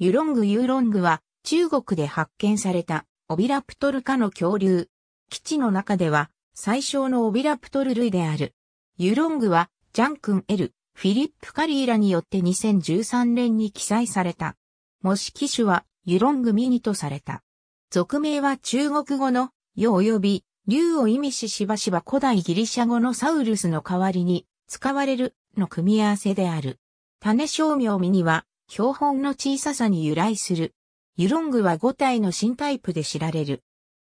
ユロングユーロングは中国で発見されたオビラプトル科の恐竜。基地の中では最小のオビラプトル類である。ユロングはジャン君 L、フィリップ・カリーラによって2013年に記載された。模式種はユロングミニとされた。俗名は中国語の世及び竜を意味ししばしば古代ギリシャ語のサウルスの代わりに使われるの組み合わせである。種商名ミニは標本の小ささに由来する。ユロングは5体の新タイプで知られる。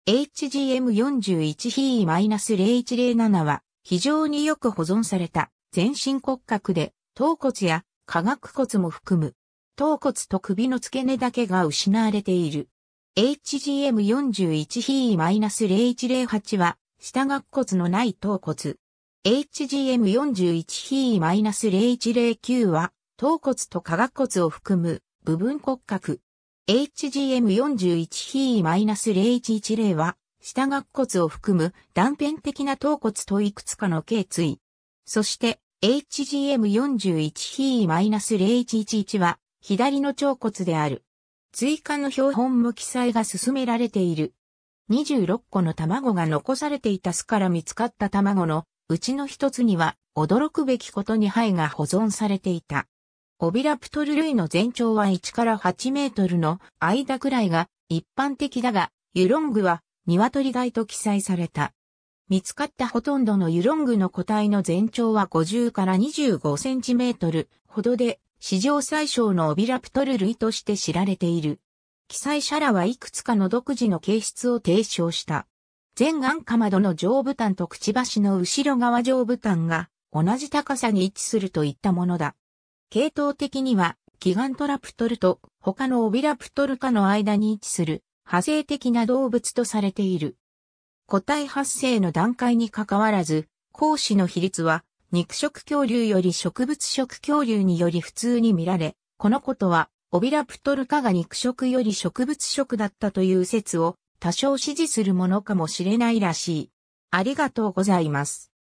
HGM41 ヒー -0107 は非常によく保存された全身骨格で頭骨や化学骨も含む頭骨と首の付け根だけが失われている。HGM41 ヒー -0108 は下顎骨のない頭骨。HGM41 ヒー -0109 は頭骨と下顎骨を含む部分骨格。HGM41-0110 は、下顎骨を含む断片的な頭骨といくつかの頸椎。そして、HGM41-0111 は、左の腸骨である。追加の標本も記載が進められている。26個の卵が残されていた巣から見つかった卵のうちの一つには驚くべきことに肺が保存されていた。オビラプトル類の全長は1から8メートルの間くらいが一般的だが、ユロングは鶏大と記載された。見つかったほとんどのユロングの個体の全長は50から25センチメートルほどで、史上最小のオビラプトル類として知られている。記載者らはいくつかの独自の形質を提唱した。前眼かまどの上部端とくちばしの後ろ側上部端が同じ高さに位置するといったものだ。系統的には、ギガントラプトルと他のオビラプトル科の間に位置する派生的な動物とされている。個体発生の段階に関わらず、講師の比率は肉食恐竜より植物食恐竜により普通に見られ、このことはオビラプトル科が肉食より植物食だったという説を多少支持するものかもしれないらしい。ありがとうございます。